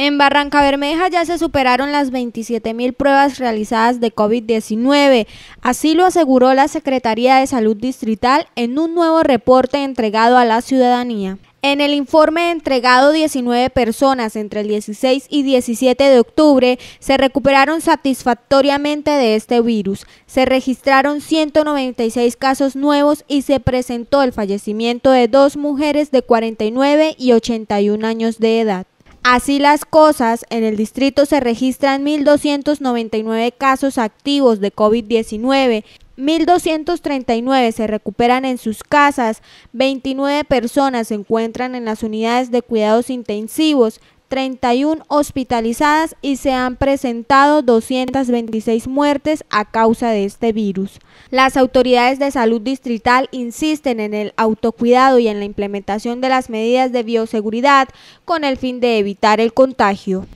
En Barranca Bermeja ya se superaron las 27.000 mil pruebas realizadas de COVID-19. Así lo aseguró la Secretaría de Salud Distrital en un nuevo reporte entregado a la ciudadanía. En el informe entregado 19 personas entre el 16 y 17 de octubre se recuperaron satisfactoriamente de este virus. Se registraron 196 casos nuevos y se presentó el fallecimiento de dos mujeres de 49 y 81 años de edad. Así las cosas, en el distrito se registran 1.299 casos activos de COVID-19, 1.239 se recuperan en sus casas, 29 personas se encuentran en las unidades de cuidados intensivos, 31 hospitalizadas y se han presentado 226 muertes a causa de este virus. Las autoridades de salud distrital insisten en el autocuidado y en la implementación de las medidas de bioseguridad con el fin de evitar el contagio.